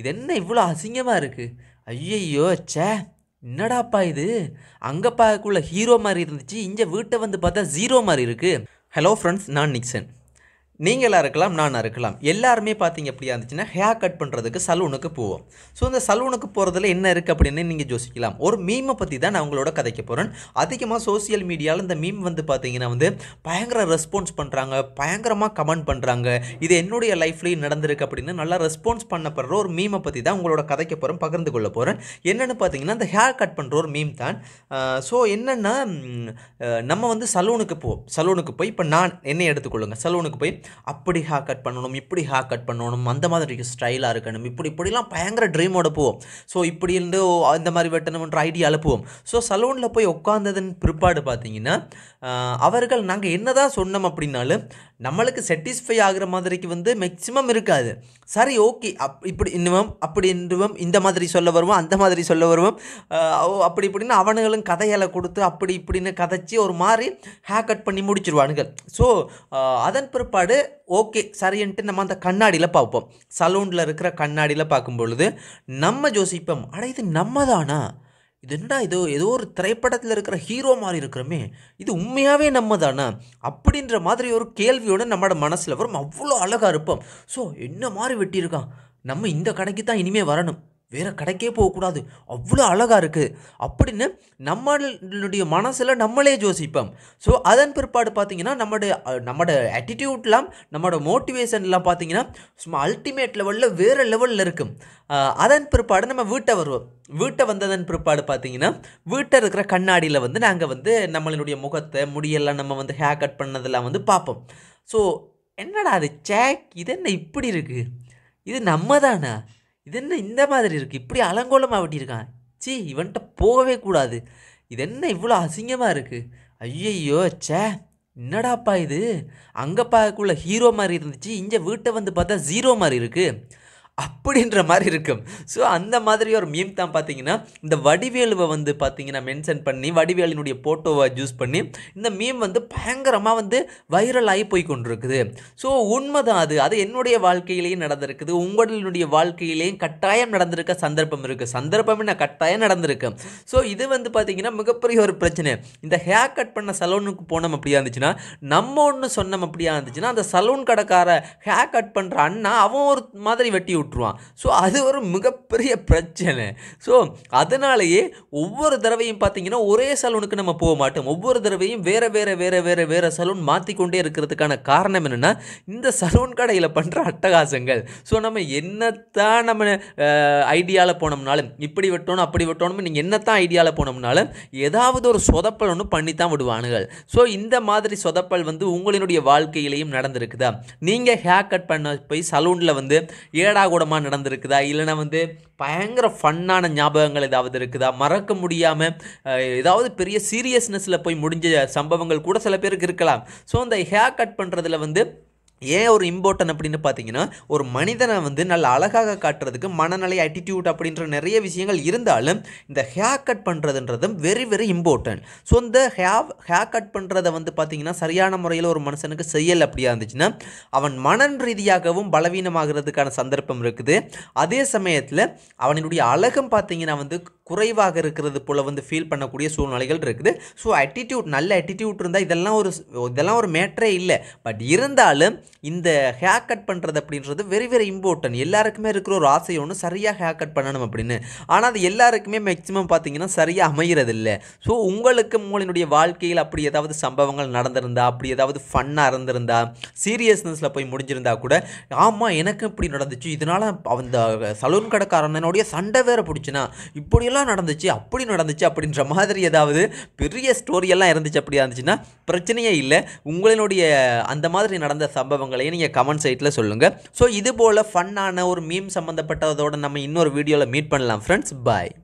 இது என்ன இவ்வளோ அசிங்கமாக இருக்குது ஐயையோ சே என்னடாப்பா இது அங்கே ஹீரோ மாதிரி இருந்துச்சு இங்கே வீட்டை வந்து பார்த்தா ஜீரோ மாதிரி இருக்குது ஹலோ ஃப்ரெண்ட்ஸ் நான் நிக்சன் நீங்களாக இருக்கலாம் நானாக இருக்கலாம் எல்லாருமே பார்த்தீங்க அப்படியா இருந்துச்சுன்னா ஹேர் கட் பண்ணுறதுக்கு சலூனுக்கு போவோம் ஸோ இந்த சலூனுக்கு போகிறதுல என்ன இருக்குது அப்படின்னு நீங்கள் யோசிக்கலாம் ஒரு மீமை பற்றி தான் நான் உங்களோட கதைக்க போகிறேன் அதிகமாக சோசியல் மீடியாவில் இந்த மீம் வந்து பார்த்தீங்கன்னா வந்து பயங்கர ரெஸ்பான்ஸ் பண்ணுறாங்க பயங்கரமாக கமெண்ட் பண்ணுறாங்க இது என்னுடைய லைஃப்லேயும் நடந்திருக்கு அப்படின்னு நல்லா ரெஸ்பான்ஸ் பண்ணப்படுற ஒரு மீமை பற்றி தான் உங்களோட கதைக்க போகிறோம் பகிர்ந்து கொள்ள போகிறேன் என்னென்னு பார்த்தீங்கன்னா இந்த ஹேர் கட் பண்ணுற ஒரு மீம் தான் ஸோ என்னென்னா நம்ம வந்து சலூனுக்கு போவோம் சலூனுக்கு போய் இப்போ நான் என்னை எடுத்துக்கொள்ளுங்கள் சலூனுக்கு போய் அப்படி ஹேர் கட் பண்ணணும் இப்படி ஹேர் கட் பண்ணணும் அந்த மாதிரி ஸ்டைலாக இருக்கணும் இப்படி இப்படிலாம் பயங்கர ட்ரீமோட போவோம் ஸோ இப்படி இருந்து அந்த மாதிரி வெட்டணும்ன்ற ஐடியாவில் போவோம் ஸோ சலூனில் போய் உட்காந்ததன் பிற்பாடு பார்த்தீங்கன்னா அவர்கள் நாங்கள் என்ன தான் சொன்னோம் அப்படின்னாலும் நம்மளுக்கு செட்டிஸ்ஃபை ஆகிற மாதிரிக்கு வந்து மேக்ஸிமம் இருக்காது சரி ஓகே அப் இப்படி இன்னும் அப்படி இன்னும் இந்த மாதிரி சொல்ல வருவோம் அந்த மாதிரி சொல்ல வருவோம் அப்படி இப்படின்னு அவனுங்களும் கதையால் கொடுத்து அப்படி இப்படின்னு கதைச்சி ஒரு மாதிரி ஹேர் கட் பண்ணி முடிச்சிருவானுங்க ஸோ அதன் பிற்பாடு ஓகே சரின்ட்டு நம்ம அந்த கண்ணாடியில் பார்ப்போம் சலூனில் இருக்கிற கண்ணாடியில் பார்க்கும் பொழுது நம்ம ஜோசிப்போம் ஆனால் இது நம்ம தானா இது என்னடா இது ஏதோ ஒரு திரைப்படத்தில் இருக்கிற ஹீரோ மாதிரி இருக்கிறோமே இது உண்மையாகவே நம்ம தானா அப்படின்ற மாதிரி ஒரு கேள்வியோடு நம்மளோட மனசில் வரும் அவ்வளோ அழகாக இருப்போம் ஸோ என்ன மாதிரி வெட்டியிருக்கான் நம்ம இந்த கடைக்கு தான் இனிமேல் வரணும் வேறு கடைக்கே போகக்கூடாது அவ்வளோ அழகாக இருக்குது அப்படின்னு நம்மளுடைய மனசில் நம்மளே யோசிப்போம் ஸோ அதன் பிற்பாடு பார்த்திங்கன்னா நம்மளுடைய நம்மளோட ஆட்டிடியூட்லாம் நம்மளோட மோட்டிவேஷன்லாம் பார்த்திங்கன்னா சும்மா அல்டிமேட் லெவலில் வேறு லெவலில் இருக்கும் அதன் பிற்பாடு நம்ம வீட்டை வருவோம் வீட்டை வந்ததன் பிற்பாடு பார்த்திங்கன்னா வீட்டை இருக்கிற கண்ணாடியில் வந்து நாங்கள் வந்து நம்மளுடைய முகத்தை முடியெல்லாம் நம்ம வந்து ஹேர் கட் பண்ணதெல்லாம் வந்து பார்ப்போம் ஸோ என்னடா அது சேக் இது என்ன இப்படி இருக்குது இது நம்ம தானே இது என்ன இந்த மாதிரி இருக்குது இப்படி அலங்கோலமாக வெட்டியிருக்கான் சி இவன்கிட்ட போகவே கூடாது இது என்ன இவ்வளோ அசிங்கமாக இருக்குது ஐயையோ சே என்னடாப்பா இது அங்கே பார்க்கக்குள்ள ஹீரோ மாதிரி இருந்துச்சு இங்கே வீட்டை வந்து பார்த்தா ஜீரோ மாதிரி இருக்குது அப்படின்ற மாதிரி இருக்கும் ஸோ அந்த மாதிரி ஒரு மீம் தான் பார்த்தீங்கன்னா இந்த வடிவேலுவை வந்து பார்த்தீங்கன்னா மென்ஷன் பண்ணி வடிவேலினுடைய ஃபோட்டோவை ஜூஸ் பண்ணி இந்த மீம் வந்து பயங்கரமாக வந்து வைரல் ஆகி போய் கொண்டிருக்குது ஸோ உண்மைதான் அது அது என்னுடைய வாழ்க்கையிலேயும் நடந்திருக்குது உங்களுடைய வாழ்க்கையிலேயும் கட்டாயம் நடந்திருக்க சந்தர்ப்பம் இருக்குது சந்தர்ப்பம் நான் கட்டாயம் நடந்திருக்கு ஸோ இது வந்து பார்த்தீங்கன்னா மிகப்பெரிய ஒரு பிரச்சனை இந்த ஹேர் கட் பண்ண சலூனுக்கு போனோம் அப்படியா இருந்துச்சுன்னா நம்ம ஒன்று சொன்னோம் அப்படியா இருந்துச்சுன்னா அந்த சலூன் கடைக்கார ஹேர் கட் பண்ணுற அண்ணா அவன் ஒரு மாதிரி வெட்டி விட்டுருவான் ஸோ அது ஒரு மிகப்பெரிய பிரச்சனை ஸோ அதனாலேயே ஒவ்வொரு தடவையும் பார்த்தீங்கன்னா ஒரே சலூனுக்கு நம்ம போக மாட்டோம் ஒவ்வொரு தடவையும் வேறு வேறு வேறு வேறு வேறு சலூன் மாற்றிக்கொண்டே இருக்கிறதுக்கான காரணம் என்னென்னா இந்த சலூன் கடையில் பண்ணுற அட்டகாசங்கள் ஸோ நம்ம என்னத்தான் நம்ம ஐடியாவில் போனோம்னாலும் இப்படி வெட்டணும் அப்படி வெட்டணும் நீங்கள் என்னத்தான் ஐடியாவில் போனோம்னாலும் ஏதாவது ஒரு சொதப்பல் ஒன்று பண்ணி தான் விடுவானுங்கள் ஸோ இந்த மாதிரி சொதப்பல் வந்து உங்களினுடைய வாழ்க்கையிலையும் நடந்திருக்குதா நீங்கள் ஹேர் கட் பண்ண போய் சலூனில் வந்து ஏடா மனப்போடமாக நடந்திருக்குதா இல்லைனா வந்து பயங்கர ஃபன்னான ஞாபகங்கள் ஏதாவது இருக்குதா மறக்க முடியாமல் ஏதாவது பெரிய சீரியஸ்னஸில் போய் முடிஞ்ச சம்பவங்கள் கூட சில பேருக்கு இருக்கலாம் ஸோ அந்த ஹேர் கட் பண்ணுறதுல வந்து ஏன் ஒரு இம்பார்ட்டன் அப்படின்னு பார்த்தீங்கன்னா ஒரு மனிதனை வந்து நல்ல அழகாக காட்டுறதுக்கு மனநிலை ஆட்டிடியூட் அப்படின்ற நிறைய விஷயங்கள் இருந்தாலும் இந்த ஹேர் கட் பண்ணுறதுன்றதும் வெரி வெரி இம்பார்ட்டன்ட் ஸோ இந்த ஹேவ் ஹேர் கட் பண்ணுறதை வந்து பார்த்திங்கன்னா சரியான முறையில் ஒரு மனுஷனுக்கு செய்யல் அப்படியா இருந்துச்சுன்னா அவன் மனன் ரீதியாகவும் பலவீனமாகிறதுக்கான சந்தர்ப்பம் இருக்குது அதே சமயத்தில் அவனுடைய அழகும் பார்த்திங்கன்னா வந்து குறைவாக இருக்கிறது போல் வந்து ஃபீல் பண்ணக்கூடிய சூழ்நிலைகள் இருக்குது ஸோ ஆட்டிடியூட் நல்ல ஆட்டிடியூட் இருந்தால் இதெல்லாம் ஒரு இதெல்லாம் ஒரு மேட்ரே இல்லை பட் இருந்தாலும் இந்த ஹேர் கட் பண்ணுறது அப்படின்றது வெரி வெரி இம்பார்ட்டன்ட் எல்லாருக்குமே இருக்கிற ஒரு ஆசை ஒன்று சரியாக ஹேர் கட் பண்ணணும் அப்படின்னு ஆனால் அது எல்லாருக்குமே மேக்ஸிமம் பார்த்தீங்கன்னா சரியாக அமைகிறதில்ல ஸோ உங்களுக்கு உங்களினுடைய வாழ்க்கையில் அப்படி ஏதாவது சம்பவங்கள் நடந்திருந்தா அப்படி ஏதாவது ஃபன்னாக இருந்திருந்தா சீரியஸ்னஸில் போய் முடிஞ்சிருந்தா கூட ஆமாம் எனக்கு இப்படி நடந்துச்சு இதனால் அந்த சலூன் கடைக்காரனுடைய சண்டை வேற பிடிச்சினா இப்படியெல்லாம் இதெல்லாம் நடந்துச்சு அப்படி நடந்துச்சு அப்படின்ற மாதிரி ஏதாவது பெரிய ஸ்டோரியெல்லாம் இருந்துச்சு அப்படியா இருந்துச்சுன்னா பிரச்சனையே இல்லை உங்களினுடைய அந்த மாதிரி நடந்த சம்பவங்களையும் நீங்கள் கமெண்ட் சைட்டில் சொல்லுங்கள் ஸோ இது போல் ஃபன்னான ஒரு மீம் சம்மந்தப்பட்டதோடு நம்ம இன்னொரு வீடியோவில் மீட் பண்ணலாம் ஃப்ரெண்ட்ஸ் பாய்